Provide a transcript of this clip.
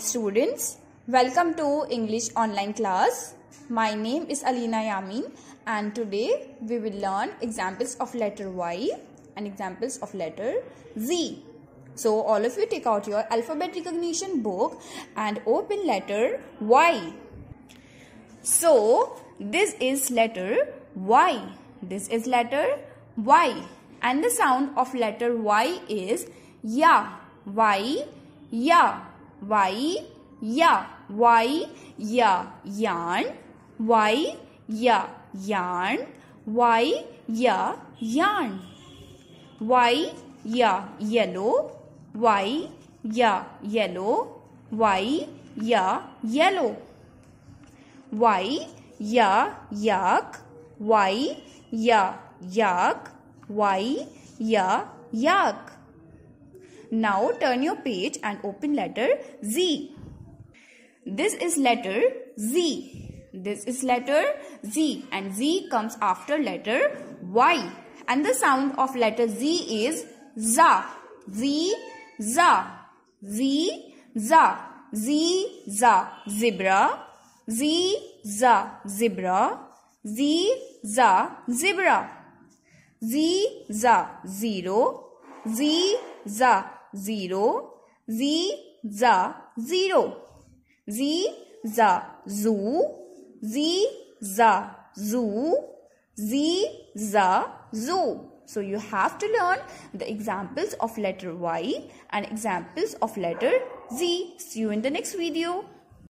students welcome to english online class my name is alina yamin and today we will learn examples of letter y and examples of letter z so all of you take out your alphabet recognition book and open letter y so this is letter y this is letter y and the sound of letter y is ya y ya Y या Y या यान Y या यान Y या यान Y या yellow Y या yellow Y या येलो वाई या याक वाई या याक वाई या याक Now turn your page and open letter Z. This is letter Z. This is letter Z and Z comes after letter Y. And the sound of letter Z is za. Z, za. Z, za. Z, za. Zebra. Z, za. Zebra. Z, za. Zebra. Z, za. Zero. Z, za zero, z za zero, z za zoo, z za zoo, z za zoo. So you have to learn the examples of letter Y and examples of letter Z. See you in the next video.